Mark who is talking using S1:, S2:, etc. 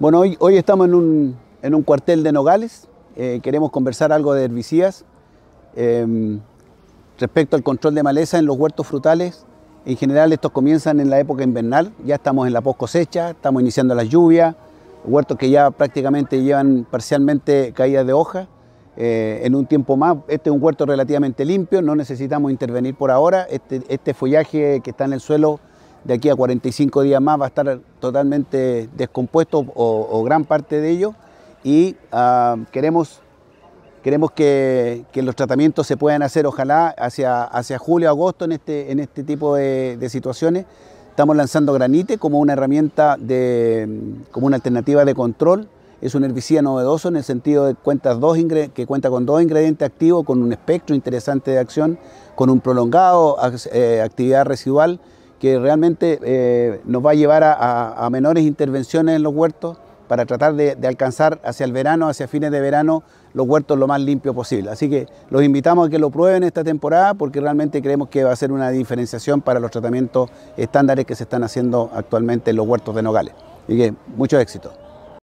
S1: Bueno, hoy, estamos en un, cuartel de Nogales. Eh, queremos conversar algo de herbicidas em, respecto al control de maleza en los huertos frutales. En general estos comienzan en la época invernal, ya estamos en la post cosecha, estamos iniciando las lluvias, huertos que ya prácticamente llevan parcialmente caídas de hoja. Eh, en un tiempo más, este es un huerto relativamente limpio, no necesitamos intervenir por ahora, este, este follaje que está en el suelo de aquí a 45 días más va a estar totalmente descompuesto o, gran parte de ello y ah, queremos, queremos que, los tratamientos se puedan hacer ojalá hacia, hacia julio, agosto en este, en este tipo de, situaciones. Estamos lanzando granite como una herramienta, de, como una alternativa de control. Es un herbicida novedoso en el sentido de cuentas dos que cuenta con dos ingredientes activos, con un espectro interesante de acción, con un prolongado eh, actividad residual, que realmente eh, nos va a llevar a, menores intervenciones en los huertos para tratar de, de, alcanzar hacia el verano, hacia fines de verano, los huertos lo más limpios posible. Así que los invitamos a que lo prueben esta temporada porque realmente creemos que va a ser una diferenciación para los tratamientos estándares que se están haciendo actualmente en los huertos de Nogales. Y que mucho éxito.